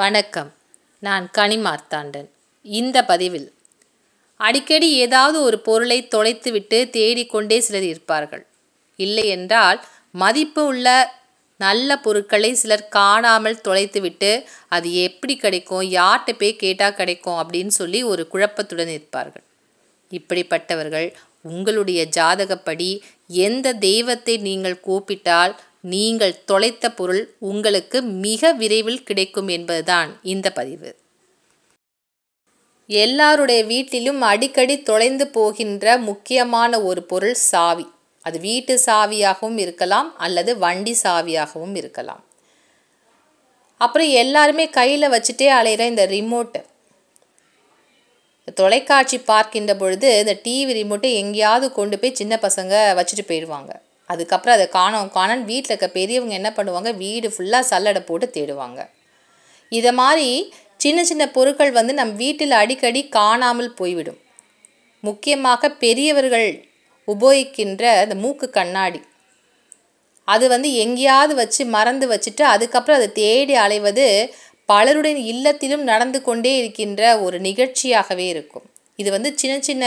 வணக்கம் நான் கனிமார்த்தாண்டன் இந்த பதிவில் அடிக்கடி ஏதாவது ஒரு பொருளை தொலைத்துவிட்டு தேடிக்கொண்டே சிலர் இருப்பார்கள் இல்லை என்றால் மதிப்பு உள்ள நல்ல பொருட்களை சிலர் காணாமல் தொலைத்துவிட்டு அது எப்படி கிடைக்கும் யார்கிட்ட போய் கேட்டால் கிடைக்கும் அப்படின்னு சொல்லி ஒரு குழப்பத்துடன் இருப்பார்கள் இப்படிப்பட்டவர்கள் உங்களுடைய ஜாதகப்படி எந்த தெய்வத்தை நீங்கள் கூப்பிட்டால் நீங்கள் தொலைத்த பொருள் உங்களுக்கு மிக விரைவில் கிடைக்கும் என்பதுதான் இந்த பதிவு எல்லாருடைய வீட்டிலும் அடிக்கடி தொலைந்து போகின்ற முக்கியமான ஒரு பொருள் சாவி அது வீட்டு சாவியாகவும் இருக்கலாம் அல்லது வண்டி சாவியாகவும் இருக்கலாம் அப்புறம் எல்லாருமே கையில் வச்சுட்டே அலைகிற இந்த ரிமோட்டு தொலைக்காட்சி பார்க்கின்ற பொழுது இந்த டிவி ரிமோட்டை எங்கேயாவது கொண்டு போய் சின்ன பசங்க வச்சுட்டு போயிடுவாங்க அதுக்கப்புறம் அதை காணோம் காணோன்னு வீட்டில் இருக்க பெரியவங்க என்ன பண்ணுவாங்க வீடு ஃபுல்லாக சல்லடை போட்டு தேடுவாங்க இதை மாதிரி சின்ன சின்ன பொருட்கள் வந்து நம் வீட்டில் அடிக்கடி காணாமல் போய்விடும் முக்கியமாக பெரியவர்கள் உபயோகிக்கின்ற அந்த மூக்கு கண்ணாடி அது வந்து எங்கேயாவது வச்சு மறந்து வச்சுட்டு அதுக்கப்புறம் அதை தேடி அலைவது பலருடைய இல்லத்திலும் நடந்து கொண்டே இருக்கின்ற ஒரு நிகழ்ச்சியாகவே இருக்கும் இது வந்து சின்ன சின்ன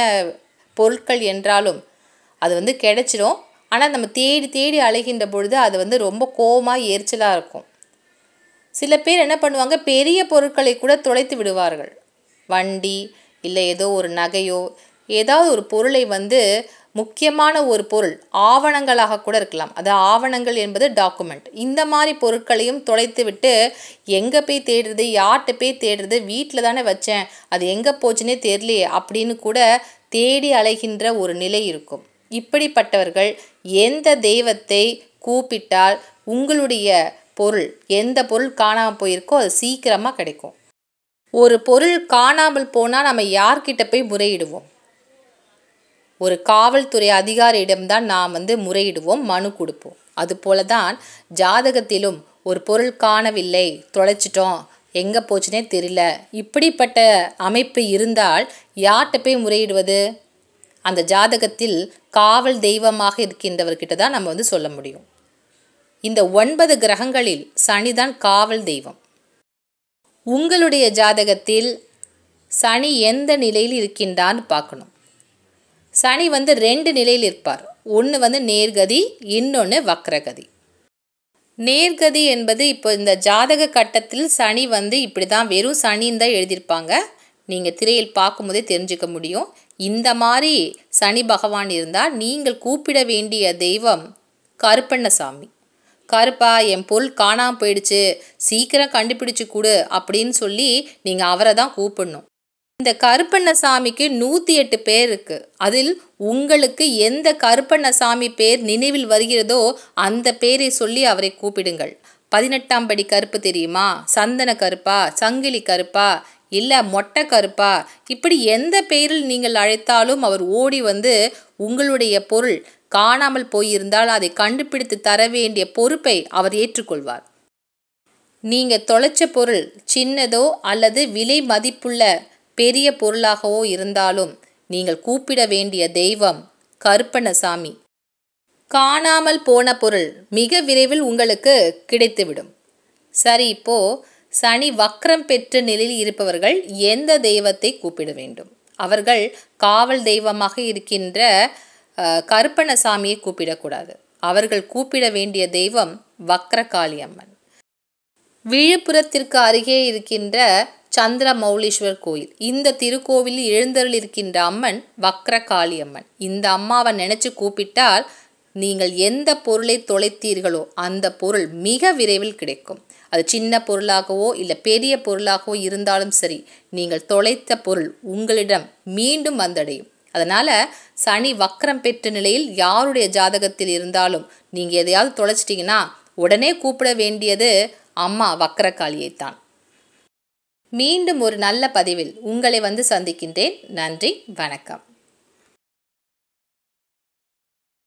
பொருட்கள் என்றாலும் அது வந்து கிடைச்சிடும் ஆனால் நம்ம தேடி தேடி அலைகின்ற பொழுது அது வந்து ரொம்ப கோமாக எரிச்சலாக இருக்கும் சில பேர் என்ன பண்ணுவாங்க பெரிய பொருட்களை கூட தொலைத்து விடுவார்கள் வண்டி இல்லை ஏதோ ஒரு நகையோ ஏதாவது ஒரு பொருளை வந்து முக்கியமான ஒரு பொருள் ஆவணங்களாக கூட இருக்கலாம் அது ஆவணங்கள் என்பது டாக்குமெண்ட் இந்த மாதிரி பொருட்களையும் தொலைத்து விட்டு எங்கே போய் தேடுறது யார்கிட்ட போய் தேடுறது வீட்டில் தானே வச்சேன் அது எங்கே போச்சுன்னே தெரியலையே அப்படின்னு கூட தேடி அலைகின்ற ஒரு நிலை இருக்கும் இப்படிப்பட்டவர்கள் எந்த தெய்வத்தை கூப்பிட்டால் உங்களுடைய பொருள் எந்த பொருள் காணாமல் போயிருக்கோ அது சீக்கிரமாக கிடைக்கும் ஒரு பொருள் காணாமல் போனால் நம்ம யார்கிட்ட போய் முறையிடுவோம் ஒரு காவல்துறை அதிகாரியிடம்தான் நாம் வந்து முறையிடுவோம் மனு கொடுப்போம் அதுபோல தான் ஜாதகத்திலும் ஒரு பொருள் காணவில்லை தொலைச்சிட்டோம் எங்கே போச்சுனே தெரியல இப்படிப்பட்ட அமைப்பு இருந்தால் யார்கிட்ட போய் முறையிடுவது அந்த ஜாதகத்தில் காவல் தெய்வமாக இருக்கின்றவர்கிட்ட தான் நம்ம வந்து சொல்ல முடியும் இந்த ஒன்பது கிரகங்களில் சனிதான் காவல் தெய்வம் உங்களுடைய ஜாதகத்தில் சனி எந்த நிலையில் இருக்கின்றான்னு பார்க்கணும் சனி வந்து ரெண்டு நிலையில் இருப்பார் ஒன்று வந்து நேர்கதி இன்னொன்று வக்ரகதி நேர்கதி என்பது இப்போ இந்த ஜாதக கட்டத்தில் சனி வந்து இப்படி தான் வெறும் சனின்னு தான் எழுதியிருப்பாங்க நீங்கள் திரையில் பார்க்கும்போதே தெரிஞ்சுக்க முடியும் இந்த மாதிரி சனி பகவான் இருந்தால் நீங்கள் கூப்பிட வேண்டிய தெய்வம் கருப்பண்ணசாமி கருப்பா என் பொருள் காணாமல் போயிடுச்சு சீக்கிரம் கண்டுபிடிச்சு கொடு அப்படின்னு சொல்லி நீங்கள் அவரை தான் கூப்பிடணும் இந்த கருப்பண்ணசாமிக்கு நூற்றி எட்டு பேர் இருக்குது அதில் உங்களுக்கு எந்த கருப்பண்ணசாமி பேர் நினைவில் வருகிறதோ அந்த பேரை சொல்லி அவரை கூப்பிடுங்கள் பதினெட்டாம் படி கருப்பு தெரியுமா சந்தன கருப்பா சங்கிலி கருப்பா இல்லை மொட்டை கருப்பா இப்படி எந்த பெயரில் நீங்கள் அழைத்தாலும் அவர் ஓடி வந்து உங்களுடைய பொருள் காணாமல் போயிருந்தால் அதை கண்டுபிடித்து தர வேண்டிய பொறுப்பை அவர் ஏற்றுக்கொள்வார் நீங்கள் தொலைச்ச பொருள் சின்னதோ அல்லது விலை மதிப்புள்ள பெரிய பொருளாகவோ இருந்தாலும் நீங்கள் கூப்பிட வேண்டிய தெய்வம் கருப்பணசாமி காணாமல் போன பொருள் மிக விரைவில் உங்களுக்கு கிடைத்துவிடும் சரி இப்போது சனி வக்ரம் பெற்ற நிலையில் இருப்பவர்கள் எந்த தெய்வத்தை கூப்பிட வேண்டும் அவர்கள் காவல் தெய்வமாக இருக்கின்ற கருப்பணசாமியை கூப்பிடக்கூடாது அவர்கள் கூப்பிட வேண்டிய தெய்வம் வக்ரகாளி அம்மன் விழுப்புரத்திற்கு அருகே இருக்கின்ற சந்திர மௌலீஸ்வர் கோயில் இந்த திருக்கோவிலில் எழுந்தருள் இருக்கின்ற அம்மன் வக்ரகாளி அம்மன் இந்த அம்மாவை நினைச்சு கூப்பிட்டால் நீங்கள் எந்த பொருளை தொலைத்தீர்களோ அந்த பொருள் மிக விரைவில் கிடைக்கும் அது சின்ன பொருளாகவோ இல்லை பெரிய பொருளாகவோ இருந்தாலும் சரி நீங்கள் தொலைத்த பொருள் உங்களிடம் மீண்டும் வந்தடையும் அதனால் சனி வக்கரம் பெற்ற நிலையில் யாருடைய ஜாதகத்தில் இருந்தாலும் நீங்கள் எதையாவது தொலைச்சிட்டிங்கன்னா உடனே கூப்பிட வேண்டியது அம்மா வக்கரக்காளியைத்தான் மீண்டும் ஒரு நல்ல பதிவில் உங்களை வந்து சந்திக்கின்றேன் நன்றி வணக்கம்